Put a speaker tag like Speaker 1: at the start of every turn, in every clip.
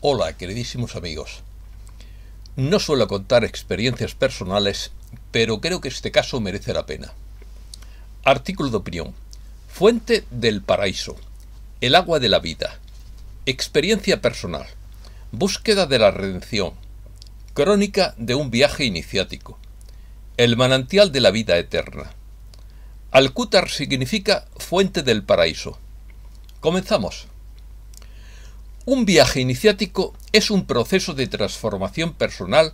Speaker 1: Hola, queridísimos amigos. No suelo contar experiencias personales, pero creo que este caso merece la pena. Artículo de opinión. Fuente del paraíso. El agua de la vida. Experiencia personal. Búsqueda de la redención. Crónica de un viaje iniciático. El manantial de la vida eterna. Alcútar significa fuente del paraíso. Comenzamos. Un viaje iniciático es un proceso de transformación personal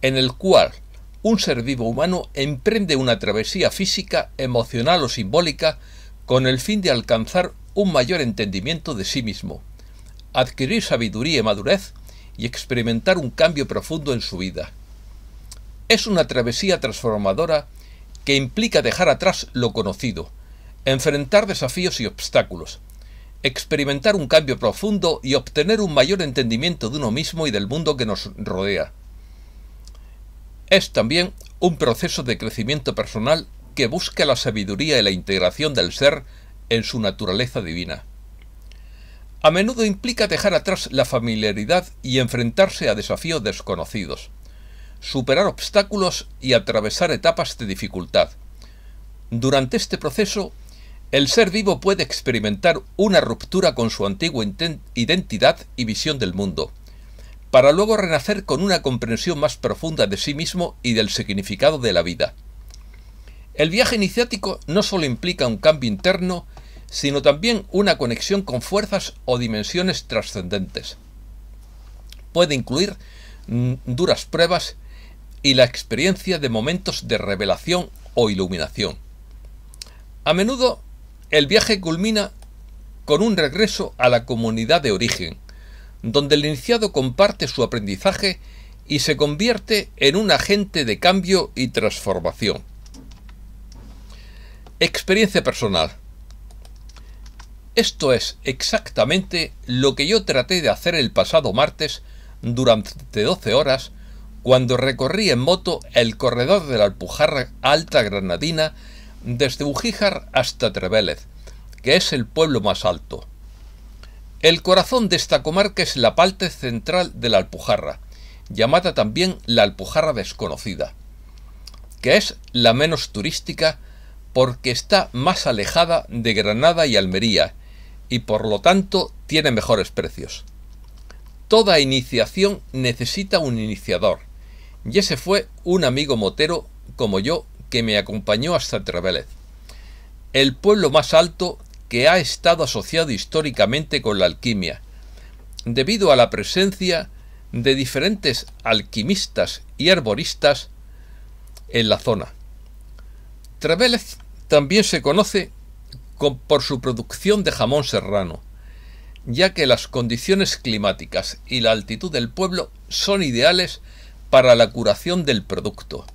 Speaker 1: en el cual un ser vivo humano emprende una travesía física, emocional o simbólica con el fin de alcanzar un mayor entendimiento de sí mismo, adquirir sabiduría y madurez y experimentar un cambio profundo en su vida. Es una travesía transformadora que implica dejar atrás lo conocido, enfrentar desafíos y obstáculos, experimentar un cambio profundo y obtener un mayor entendimiento de uno mismo y del mundo que nos rodea. Es también un proceso de crecimiento personal que busca la sabiduría y la integración del ser en su naturaleza divina. A menudo implica dejar atrás la familiaridad y enfrentarse a desafíos desconocidos, superar obstáculos y atravesar etapas de dificultad. Durante este proceso el ser vivo puede experimentar una ruptura con su antigua identidad y visión del mundo, para luego renacer con una comprensión más profunda de sí mismo y del significado de la vida. El viaje iniciático no solo implica un cambio interno, sino también una conexión con fuerzas o dimensiones trascendentes. Puede incluir mm, duras pruebas y la experiencia de momentos de revelación o iluminación. A menudo el viaje culmina con un regreso a la comunidad de origen, donde el iniciado comparte su aprendizaje y se convierte en un agente de cambio y transformación. Experiencia personal. Esto es exactamente lo que yo traté de hacer el pasado martes durante 12 horas cuando recorrí en moto el corredor de la Alpujarra Alta Granadina desde Ujíjar hasta Trevélez, que es el pueblo más alto. El corazón de esta comarca es la parte central de la Alpujarra, llamada también la Alpujarra desconocida, que es la menos turística porque está más alejada de Granada y Almería y por lo tanto tiene mejores precios. Toda iniciación necesita un iniciador, y ese fue un amigo motero como yo que me acompañó hasta Trevélez, El pueblo más alto que ha estado asociado históricamente con la alquimia, debido a la presencia de diferentes alquimistas y arboristas en la zona. Trevélez también se conoce por su producción de jamón serrano, ya que las condiciones climáticas y la altitud del pueblo son ideales para la curación del producto.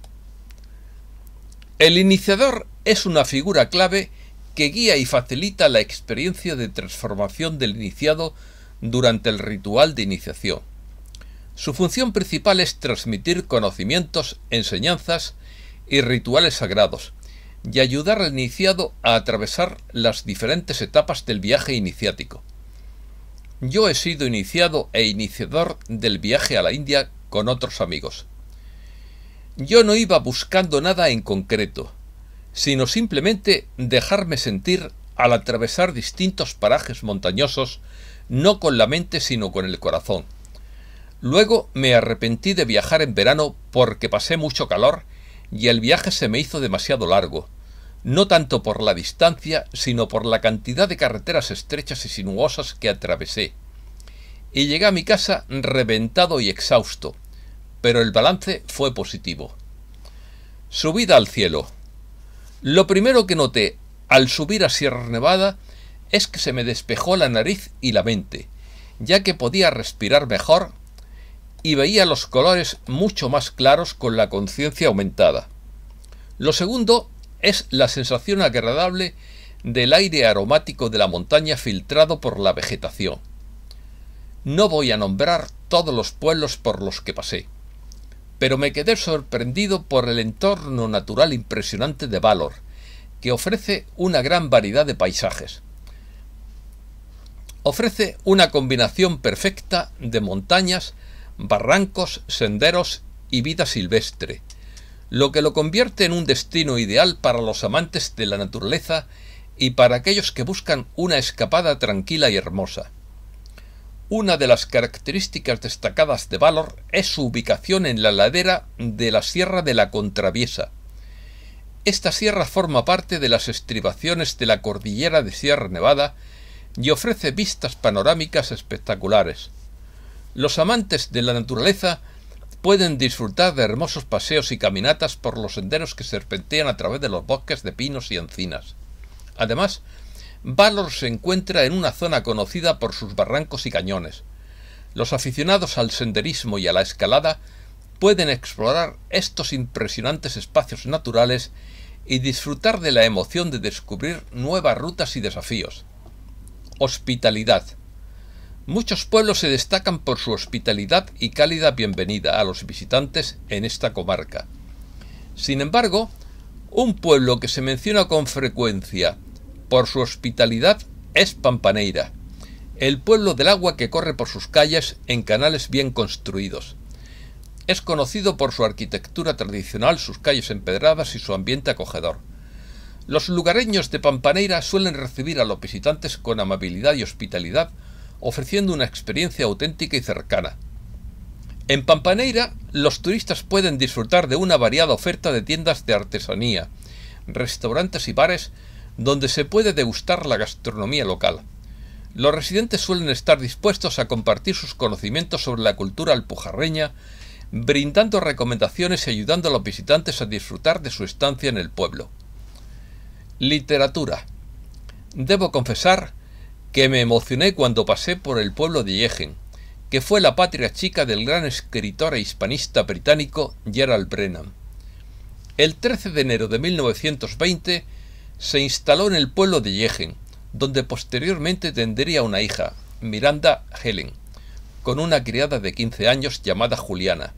Speaker 1: El iniciador es una figura clave que guía y facilita la experiencia de transformación del iniciado durante el ritual de iniciación. Su función principal es transmitir conocimientos, enseñanzas y rituales sagrados, y ayudar al iniciado a atravesar las diferentes etapas del viaje iniciático. Yo he sido iniciado e iniciador del viaje a la India con otros amigos. Yo no iba buscando nada en concreto, sino simplemente dejarme sentir al atravesar distintos parajes montañosos, no con la mente sino con el corazón. Luego me arrepentí de viajar en verano porque pasé mucho calor y el viaje se me hizo demasiado largo, no tanto por la distancia, sino por la cantidad de carreteras estrechas y sinuosas que atravesé. Y llegué a mi casa reventado y exhausto, pero el balance fue positivo. Subida al cielo. Lo primero que noté al subir a Sierra Nevada es que se me despejó la nariz y la mente, ya que podía respirar mejor y veía los colores mucho más claros con la conciencia aumentada. Lo segundo es la sensación agradable del aire aromático de la montaña filtrado por la vegetación. No voy a nombrar todos los pueblos por los que pasé pero me quedé sorprendido por el entorno natural impresionante de Valor, que ofrece una gran variedad de paisajes. Ofrece una combinación perfecta de montañas, barrancos, senderos y vida silvestre, lo que lo convierte en un destino ideal para los amantes de la naturaleza y para aquellos que buscan una escapada tranquila y hermosa. Una de las características destacadas de Valor es su ubicación en la ladera de la Sierra de la Contraviesa. Esta sierra forma parte de las estribaciones de la cordillera de Sierra Nevada y ofrece vistas panorámicas espectaculares. Los amantes de la naturaleza pueden disfrutar de hermosos paseos y caminatas por los senderos que serpentean a través de los bosques de pinos y encinas. Además, Valor se encuentra en una zona conocida por sus barrancos y cañones. Los aficionados al senderismo y a la escalada pueden explorar estos impresionantes espacios naturales y disfrutar de la emoción de descubrir nuevas rutas y desafíos. Hospitalidad. Muchos pueblos se destacan por su hospitalidad y cálida bienvenida a los visitantes en esta comarca. Sin embargo, un pueblo que se menciona con frecuencia por su hospitalidad es Pampaneira, el pueblo del agua que corre por sus calles en canales bien construidos. Es conocido por su arquitectura tradicional, sus calles empedradas y su ambiente acogedor. Los lugareños de Pampaneira suelen recibir a los visitantes con amabilidad y hospitalidad, ofreciendo una experiencia auténtica y cercana. En Pampaneira, los turistas pueden disfrutar de una variada oferta de tiendas de artesanía, restaurantes y bares donde se puede degustar la gastronomía local. Los residentes suelen estar dispuestos a compartir sus conocimientos sobre la cultura alpujarreña, brindando recomendaciones y ayudando a los visitantes a disfrutar de su estancia en el pueblo. Literatura. Debo confesar que me emocioné cuando pasé por el pueblo de Yegen, que fue la patria chica del gran escritor e hispanista británico Gerald Brennan. El 13 de enero de 1920 se instaló en el pueblo de Yegen, donde posteriormente tendría una hija, Miranda Helen, con una criada de 15 años llamada Juliana.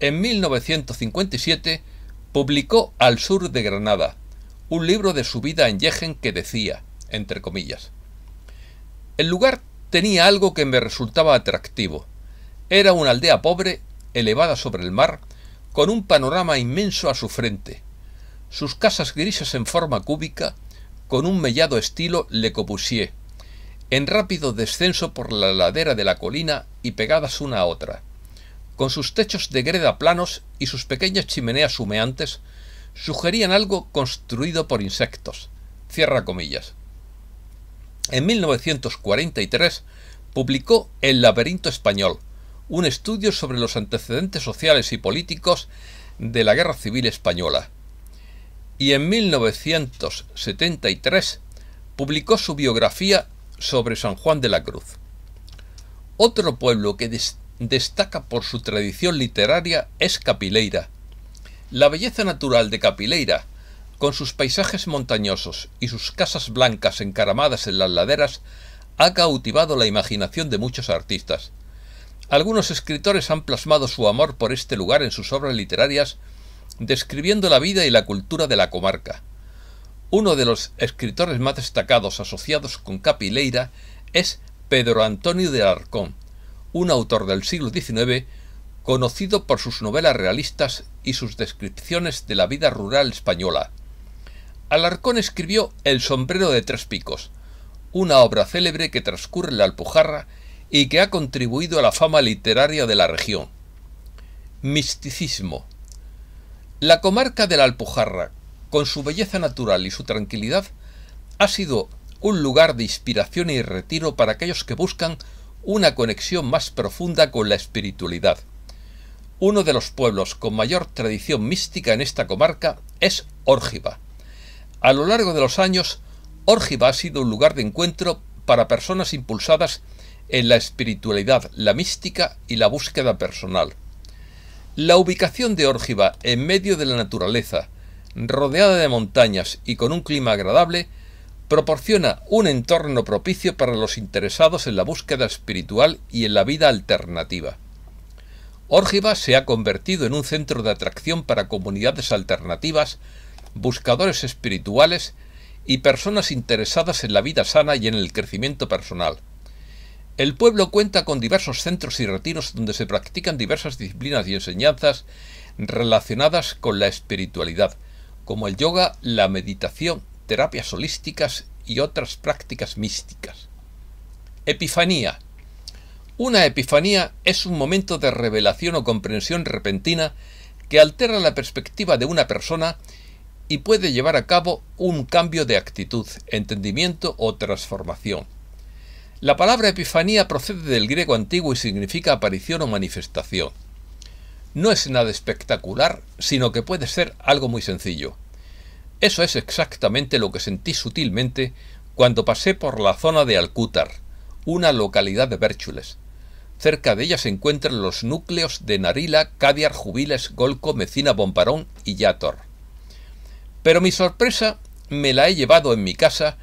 Speaker 1: En 1957 publicó Al Sur de Granada, un libro de su vida en Yegen que decía, entre comillas, El lugar tenía algo que me resultaba atractivo. Era una aldea pobre, elevada sobre el mar, con un panorama inmenso a su frente, sus casas grises en forma cúbica, con un mellado estilo Le Corbusier, en rápido descenso por la ladera de la colina y pegadas una a otra. Con sus techos de greda planos y sus pequeñas chimeneas humeantes, sugerían algo construido por insectos. Cierra comillas. En 1943 publicó El laberinto español, un estudio sobre los antecedentes sociales y políticos de la Guerra Civil Española y en 1973 publicó su biografía sobre San Juan de la Cruz. Otro pueblo que destaca por su tradición literaria es Capileira. La belleza natural de Capileira, con sus paisajes montañosos y sus casas blancas encaramadas en las laderas, ha cautivado la imaginación de muchos artistas. Algunos escritores han plasmado su amor por este lugar en sus obras literarias describiendo la vida y la cultura de la comarca. Uno de los escritores más destacados asociados con Capileira es Pedro Antonio de Alarcón, un autor del siglo XIX conocido por sus novelas realistas y sus descripciones de la vida rural española. Alarcón escribió El sombrero de tres picos, una obra célebre que transcurre en la Alpujarra y que ha contribuido a la fama literaria de la región. Misticismo, la comarca de la Alpujarra, con su belleza natural y su tranquilidad, ha sido un lugar de inspiración y retiro para aquellos que buscan una conexión más profunda con la espiritualidad. Uno de los pueblos con mayor tradición mística en esta comarca es Orgiva. A lo largo de los años, Orgiva ha sido un lugar de encuentro para personas impulsadas en la espiritualidad, la mística y la búsqueda personal. La ubicación de Órgiva en medio de la naturaleza, rodeada de montañas y con un clima agradable, proporciona un entorno propicio para los interesados en la búsqueda espiritual y en la vida alternativa. Órgiva se ha convertido en un centro de atracción para comunidades alternativas, buscadores espirituales y personas interesadas en la vida sana y en el crecimiento personal. El pueblo cuenta con diversos centros y retiros donde se practican diversas disciplinas y enseñanzas relacionadas con la espiritualidad, como el yoga, la meditación, terapias holísticas y otras prácticas místicas. Epifanía. Una epifanía es un momento de revelación o comprensión repentina que altera la perspectiva de una persona y puede llevar a cabo un cambio de actitud, entendimiento o transformación. La palabra Epifanía procede del griego antiguo y significa aparición o manifestación. No es nada espectacular, sino que puede ser algo muy sencillo. Eso es exactamente lo que sentí sutilmente cuando pasé por la zona de Alcútar, una localidad de Bérchules. Cerca de ella se encuentran los núcleos de Narila, Cadiar, Jubiles, Golco, Mecina, Bomparón y Yator. Pero mi sorpresa me la he llevado en mi casa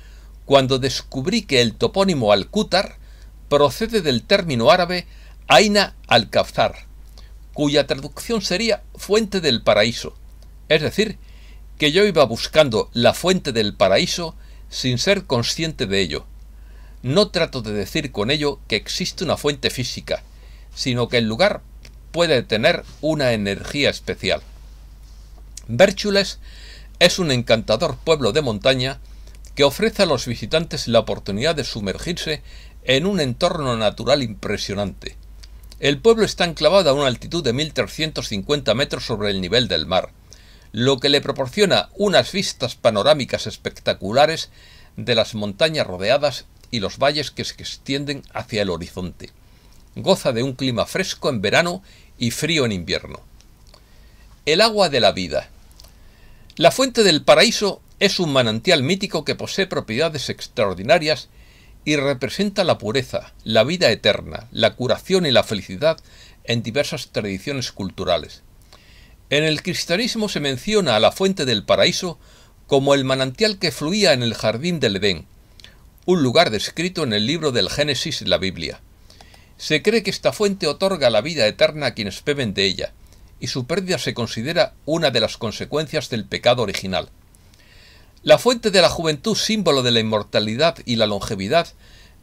Speaker 1: cuando descubrí que el topónimo Alcútar procede del término árabe Aina al-Kafzar, cuya traducción sería fuente del paraíso. Es decir, que yo iba buscando la fuente del paraíso sin ser consciente de ello. No trato de decir con ello que existe una fuente física, sino que el lugar puede tener una energía especial. Bérchules es un encantador pueblo de montaña que ofrece a los visitantes la oportunidad de sumergirse en un entorno natural impresionante. El pueblo está enclavado a una altitud de 1.350 metros sobre el nivel del mar, lo que le proporciona unas vistas panorámicas espectaculares de las montañas rodeadas y los valles que se extienden hacia el horizonte. Goza de un clima fresco en verano y frío en invierno. El agua de la vida. La fuente del paraíso es un manantial mítico que posee propiedades extraordinarias y representa la pureza, la vida eterna, la curación y la felicidad en diversas tradiciones culturales. En el cristianismo se menciona a la fuente del paraíso como el manantial que fluía en el jardín del Edén, un lugar descrito en el libro del Génesis la Biblia. Se cree que esta fuente otorga la vida eterna a quienes beben de ella, y su pérdida se considera una de las consecuencias del pecado original. La fuente de la juventud, símbolo de la inmortalidad y la longevidad,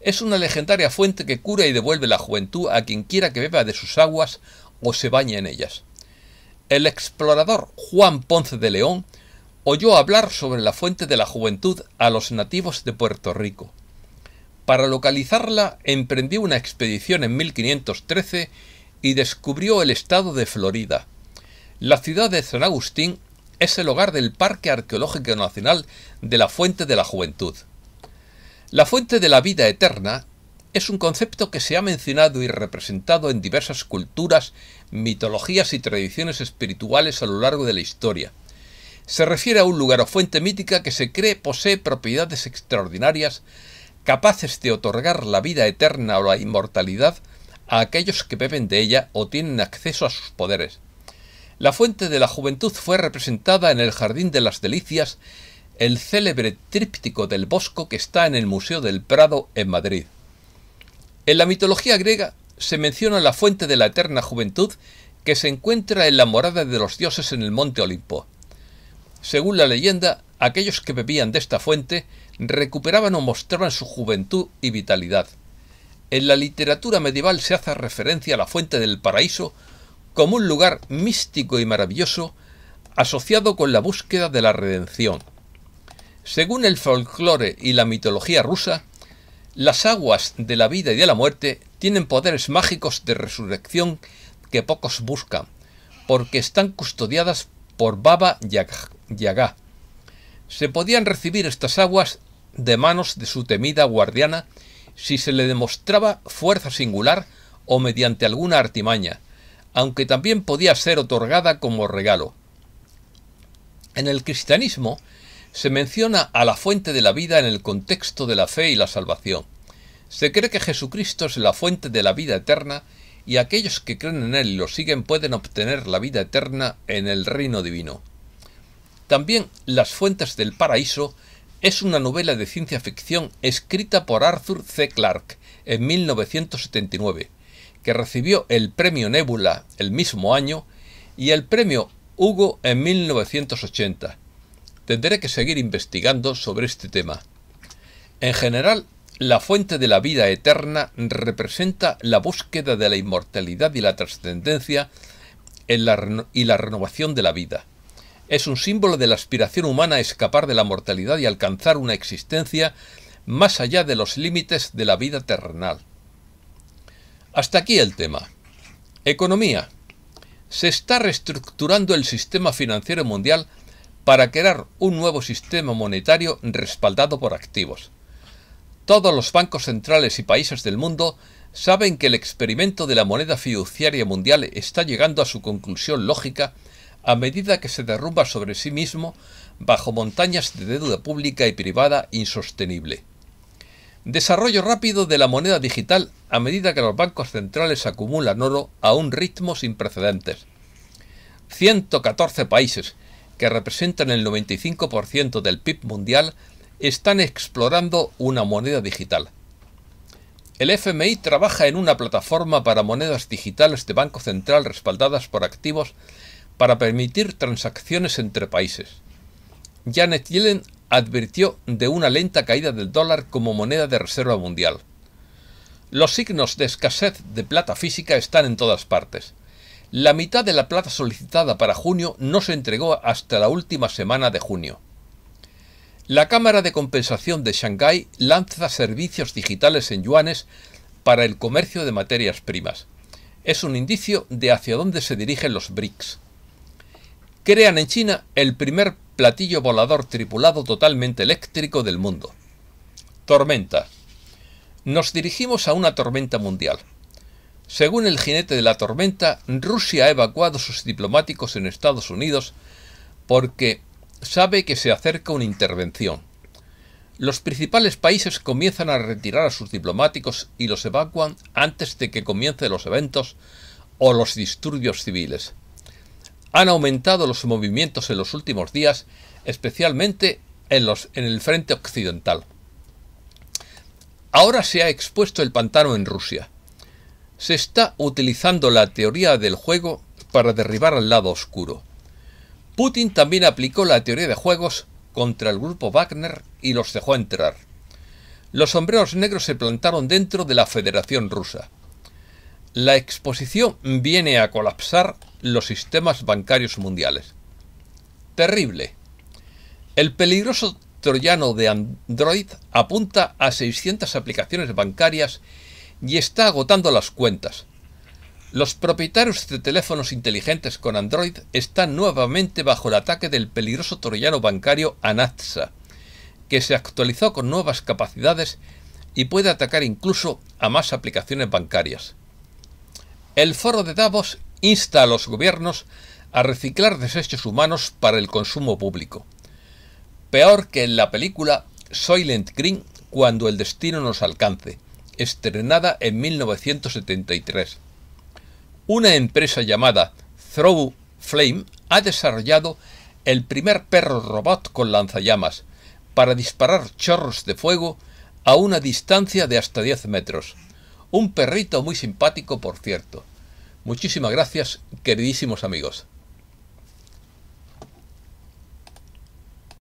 Speaker 1: es una legendaria fuente que cura y devuelve la juventud a quien quiera que beba de sus aguas o se bañe en ellas. El explorador Juan Ponce de León oyó hablar sobre la fuente de la juventud a los nativos de Puerto Rico. Para localizarla emprendió una expedición en 1513 y descubrió el estado de Florida. La ciudad de San Agustín es el hogar del Parque Arqueológico Nacional de la Fuente de la Juventud. La fuente de la vida eterna es un concepto que se ha mencionado y representado en diversas culturas, mitologías y tradiciones espirituales a lo largo de la historia. Se refiere a un lugar o fuente mítica que se cree posee propiedades extraordinarias capaces de otorgar la vida eterna o la inmortalidad a aquellos que beben de ella o tienen acceso a sus poderes, la fuente de la juventud fue representada en el Jardín de las Delicias, el célebre tríptico del Bosco que está en el Museo del Prado en Madrid. En la mitología griega se menciona la fuente de la eterna juventud que se encuentra en la morada de los dioses en el monte Olimpo. Según la leyenda, aquellos que bebían de esta fuente recuperaban o mostraban su juventud y vitalidad. En la literatura medieval se hace referencia a la fuente del paraíso como un lugar místico y maravilloso asociado con la búsqueda de la redención. Según el folclore y la mitología rusa, las aguas de la vida y de la muerte tienen poderes mágicos de resurrección que pocos buscan, porque están custodiadas por Baba Yaga. Se podían recibir estas aguas de manos de su temida guardiana si se le demostraba fuerza singular o mediante alguna artimaña, aunque también podía ser otorgada como regalo. En el cristianismo se menciona a la fuente de la vida en el contexto de la fe y la salvación. Se cree que Jesucristo es la fuente de la vida eterna y aquellos que creen en Él y lo siguen pueden obtener la vida eterna en el reino divino. También Las Fuentes del Paraíso es una novela de ciencia ficción escrita por Arthur C. Clarke en 1979 que recibió el premio Nebula el mismo año y el premio Hugo en 1980. Tendré que seguir investigando sobre este tema. En general, la fuente de la vida eterna representa la búsqueda de la inmortalidad y la trascendencia y la renovación de la vida. Es un símbolo de la aspiración humana a escapar de la mortalidad y alcanzar una existencia más allá de los límites de la vida terrenal. Hasta aquí el tema. Economía. Se está reestructurando el sistema financiero mundial para crear un nuevo sistema monetario respaldado por activos. Todos los bancos centrales y países del mundo saben que el experimento de la moneda fiduciaria mundial está llegando a su conclusión lógica a medida que se derrumba sobre sí mismo bajo montañas de deuda pública y privada insostenible. Desarrollo rápido de la moneda digital a medida que los bancos centrales acumulan oro a un ritmo sin precedentes. 114 países, que representan el 95% del PIB mundial, están explorando una moneda digital. El FMI trabaja en una plataforma para monedas digitales de Banco Central respaldadas por activos para permitir transacciones entre países. Janet Yellen advirtió de una lenta caída del dólar como moneda de reserva mundial. Los signos de escasez de plata física están en todas partes. La mitad de la plata solicitada para junio no se entregó hasta la última semana de junio. La Cámara de Compensación de Shanghái lanza servicios digitales en yuanes para el comercio de materias primas. Es un indicio de hacia dónde se dirigen los BRICS crean en China el primer platillo volador tripulado totalmente eléctrico del mundo. Tormenta. Nos dirigimos a una tormenta mundial. Según el jinete de la tormenta, Rusia ha evacuado sus diplomáticos en Estados Unidos porque sabe que se acerca una intervención. Los principales países comienzan a retirar a sus diplomáticos y los evacuan antes de que comiencen los eventos o los disturbios civiles han aumentado los movimientos en los últimos días, especialmente en, los, en el frente occidental. Ahora se ha expuesto el pantano en Rusia. Se está utilizando la teoría del juego para derribar al lado oscuro. Putin también aplicó la teoría de juegos contra el grupo Wagner y los dejó entrar. Los sombreros negros se plantaron dentro de la Federación Rusa. La exposición viene a colapsar los sistemas bancarios mundiales. Terrible. El peligroso troyano de Android apunta a 600 aplicaciones bancarias y está agotando las cuentas. Los propietarios de teléfonos inteligentes con Android están nuevamente bajo el ataque del peligroso troyano bancario Anatsa, que se actualizó con nuevas capacidades y puede atacar incluso a más aplicaciones bancarias. El foro de Davos insta a los gobiernos a reciclar desechos humanos para el consumo público. Peor que en la película Silent Green cuando el destino nos alcance, estrenada en 1973. Una empresa llamada Throw Flame ha desarrollado el primer perro robot con lanzallamas para disparar chorros de fuego a una distancia de hasta 10 metros. Un perrito muy simpático, por cierto. Muchísimas gracias, queridísimos amigos.